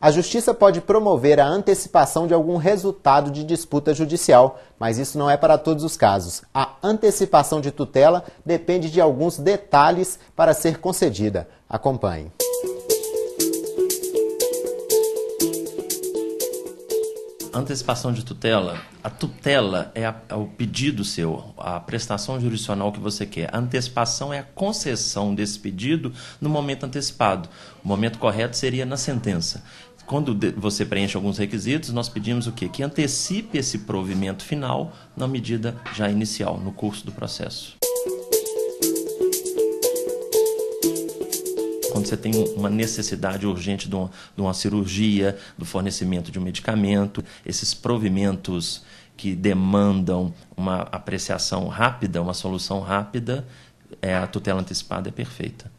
A Justiça pode promover a antecipação de algum resultado de disputa judicial, mas isso não é para todos os casos. A antecipação de tutela depende de alguns detalhes para ser concedida. Acompanhe. antecipação de tutela. A tutela é, a, é, o pedido seu, a prestação jurisdicional que você quer. A antecipação é a concessão desse pedido no momento antecipado. O momento correto seria na sentença. Quando você preenche alguns requisitos, nós pedimos o quê? Que antecipe esse provimento final na medida já inicial, no curso do processo. quando você tem uma necessidade urgente de uma, de uma cirurgia, do fornecimento de um medicamento, esses provimentos que demandam uma apreciação rápida, uma solução rápida, é, a tutela antecipada é perfeita.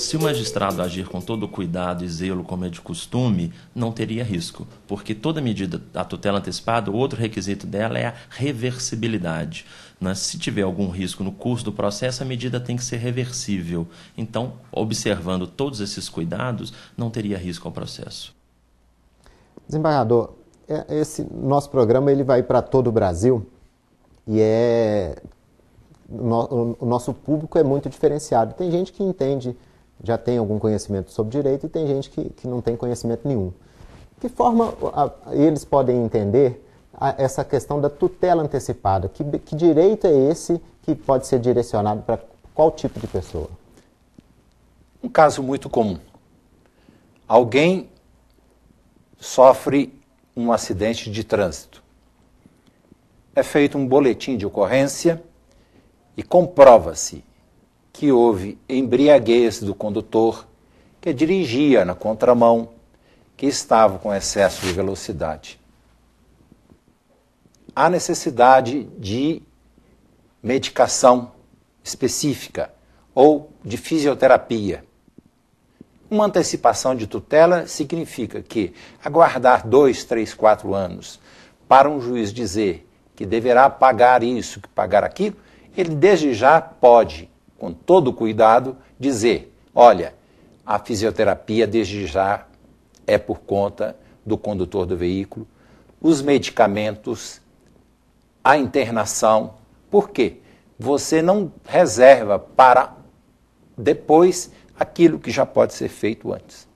Se o magistrado agir com todo o cuidado e zelo como é de costume, não teria risco, porque toda medida da tutela antecipada, o outro requisito dela é a reversibilidade. Né? Se tiver algum risco no curso do processo, a medida tem que ser reversível. Então, observando todos esses cuidados, não teria risco ao processo. Desembargador, é, esse nosso programa ele vai para todo o Brasil e é o nosso público é muito diferenciado. Tem gente que entende já tem algum conhecimento sobre direito e tem gente que, que não tem conhecimento nenhum. Que forma a, eles podem entender a, essa questão da tutela antecipada? Que, que direito é esse que pode ser direcionado para qual tipo de pessoa? Um caso muito comum. Alguém sofre um acidente de trânsito. É feito um boletim de ocorrência e comprova-se que houve embriaguez do condutor que dirigia na contramão, que estava com excesso de velocidade. Há necessidade de medicação específica ou de fisioterapia. Uma antecipação de tutela significa que aguardar dois, três, quatro anos para um juiz dizer que deverá pagar isso, que pagar aquilo, ele desde já pode com todo cuidado, dizer: olha, a fisioterapia desde já é por conta do condutor do veículo, os medicamentos, a internação. Por quê? Você não reserva para depois aquilo que já pode ser feito antes.